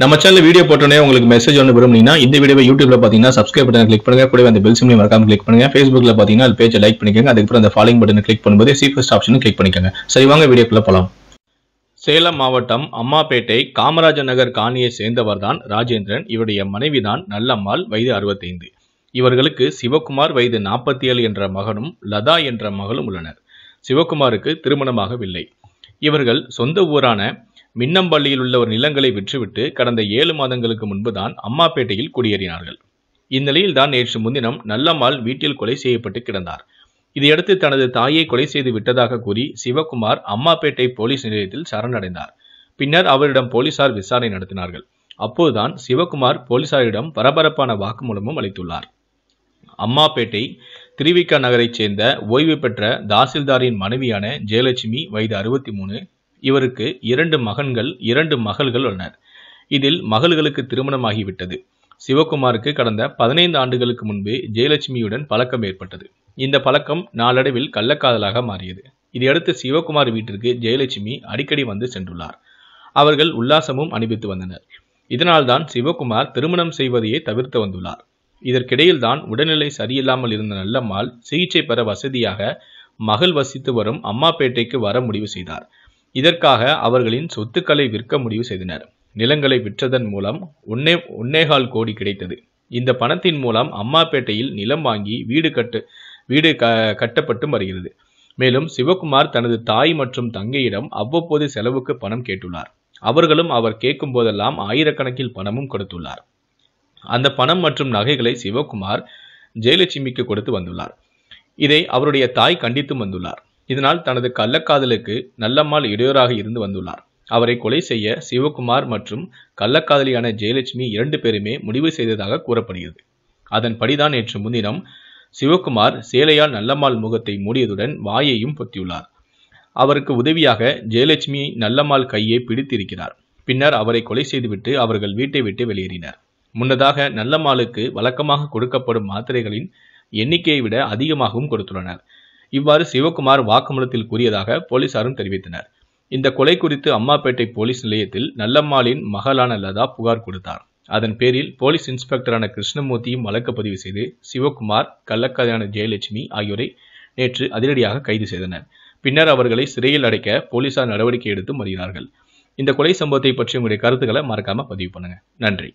நம்ம channel video போட்டோன்னே உங்களுக்கு மெசேஜ் ஒன்று விரும்புனீங்கன்னா இந்த வீடியோ யூடியூப்ல பார்த்தீங்கன்னா சப்ஸ்கிரைப் பட்டன் கிளிக் பண்ணுங்க கூட அந்த பெல் சிம்லையும் மறக்காம கிளிக் பண்ணுங்க ஃபேஸ்புக்ல பார்த்தீங்கன்னா அது பேஜை லைக் பண்ணிக்கோங்க அதுக்கப்புறம் அந்த ஃபாலோ பட்டன் கிளிக் பண்ணும்போது சீஃபஸ்ட் ஆப்ஷனும் கிளிக் பண்ணிக்கோங்க சரி வாங்க வீடியோக்குள்ள போகலாம் சேலம் மாவட்டம் அம்மாப்பேட்டை காமராஜர் நகர் காணியை சேர்ந்தவர் தான் ராஜேந்திரன் இவருடைய மனைவிதான் நல்லம்மாள் வயது அறுபத்தைந்து இவர்களுக்கு சிவகுமார் வயது நாற்பத்தி ஏழு என்ற மகனும் லதா என்ற மகளும் உள்ளனர் சிவகுமாருக்கு திருமணமாகவில்லை இவர்கள் சொந்த ஊரான மின்னம்பள்ளியில் உள்ள ஒரு நிலங்களை விற்றுவிட்டு கடந்த ஏழு மாதங்களுக்கு முன்புதான் அம்மாப்பேட்டையில் குடியேறினார்கள் இந்நிலையில் தான் நேற்று முன்தினம் நல்லம்மாள் வீட்டில் கொலை செய்யப்பட்டு கிடந்தார் இதையடுத்து தனது தாயை கொலை செய்து விட்டதாக கூறி சிவகுமார் அம்மாப்பேட்டை போலீஸ் நிலையத்தில் சரணடைந்தார் பின்னர் அவரிடம் போலீசார் விசாரணை நடத்தினார்கள் அப்போதுதான் சிவகுமார் போலீசாரிடம் பரபரப்பான வாக்குமூலமும் அளித்துள்ளார் அம்மாப்பேட்டை திருவிக்கா நகரைச் சேர்ந்த ஓய்வு பெற்ற தாசில்தாரின் மனைவியான ஜெயலட்சுமி வயது அறுபத்தி மூணு இவருக்கு இரண்டு மகன்கள் இரண்டு மகள்கள் உள்ளனர் இதில் மகள்களுக்கு திருமணமாகிவிட்டது சிவகுமாருக்கு கடந்த பதினைந்து ஆண்டுகளுக்கு முன்பே ஜெயலட்சுமியுடன் பழக்கம் ஏற்பட்டது இந்த பழக்கம் நாளடைவில் கள்ளக்காதலாக மாறியது இதையடுத்து சிவகுமார் வீட்டிற்கு ஜெயலட்சுமி அடிக்கடி வந்து சென்றுள்ளார் அவர்கள் உல்லாசமும் அனுபவித்து வந்தனர் இதனால்தான் சிவகுமார் திருமணம் செய்வதையே தவிர்த்து வந்துள்ளார் இதற்கிடையில் தான் உடல்நிலை சரியில்லாமல் இருந்த நல்லம்மாள் சிகிச்சை பெற வசதியாக மகள் வசித்து வரும் அம்மாப்பேட்டைக்கு வர முடிவு செய்தார் இதற்காக அவர்களின் சொத்துக்களை விற்க முடிவு செய்தனர் நிலங்களை விற்றதன் மூலம் ஒன்னே ஒன்னேகால் கோடி கிடைத்தது இந்த பணத்தின் மூலம் அம்மாப்பேட்டையில் நிலம் வாங்கி வீடு கட்டு வீடு க கட்டப்பட்டு வருகிறது மேலும் சிவகுமார் தனது தாய் மற்றும் தங்கையிடம் அவ்வப்போது செலவுக்கு பணம் கேட்டுள்ளார் அவர்களும் அவர் கேட்கும் போதெல்லாம் ஆயிரக்கணக்கில் பணமும் கொடுத்துள்ளார் அந்த பணம் மற்றும் நகைகளை சிவகுமார் ஜெயலட்சுமிக்கு கொடுத்து வந்துள்ளார் இதை அவருடைய தாய் கண்டித்தும் வந்துள்ளார் இதனால் தனது கள்ளக்காதலுக்கு நல்லம்மாள் இடையூறாக இருந்து வந்துள்ளார் அவரை கொலை செய்ய சிவகுமார் மற்றும் கள்ளக்காதலியான ஜெயலட்சுமி இரண்டு பேருமே முடிவு செய்ததாக கூறப்படுகிறது அதன்படிதான் நேற்று முன்தினம் சிவகுமார் சேலையால் நல்லம்மாள் முகத்தை மூடியதுடன் வாயையும் பொத்தியுள்ளார் அவருக்கு உதவியாக ஜெயலட்சுமி நல்லம்மாள் கையை பிடித்திருக்கிறார் பின்னர் அவரை கொலை செய்துவிட்டு அவர்கள் வீட்டை விட்டு வெளியேறினர் முன்னதாக நல்லம்மாளுக்கு வழக்கமாக கொடுக்கப்படும் மாத்திரைகளின் எண்ணிக்கையை விட அதிகமாகவும் கொடுத்துள்ளனர் இவ்வாறு சிவகுமார் வாக்குமூலத்தில் கூறியதாக போலீசாரும் தெரிவித்தனர் இந்த கொலை குறித்து அம்மாப்பேட்டை போலீஸ் நிலையத்தில் நல்லம்மாளின் மகளான லதா புகார் கொடுத்தார் அதன் பேரில் போலீஸ் இன்ஸ்பெக்டரான கிருஷ்ணமூர்த்தியும் வழக்கு பதிவு செய்து சிவகுமார் கள்ளக்கதையான ஜெயலட்சுமி ஆகியோரை நேற்று அதிரடியாக கைது செய்தனர் பின்னர் அவர்களை சிறையில் அடைக்க போலீசார் நடவடிக்கை எடுத்து வருகிறார்கள் இந்த கொலை சம்பவத்தை பற்றி உங்களுடைய கருத்துக்களை மறக்காம பதிவு பண்ணுங்க நன்றி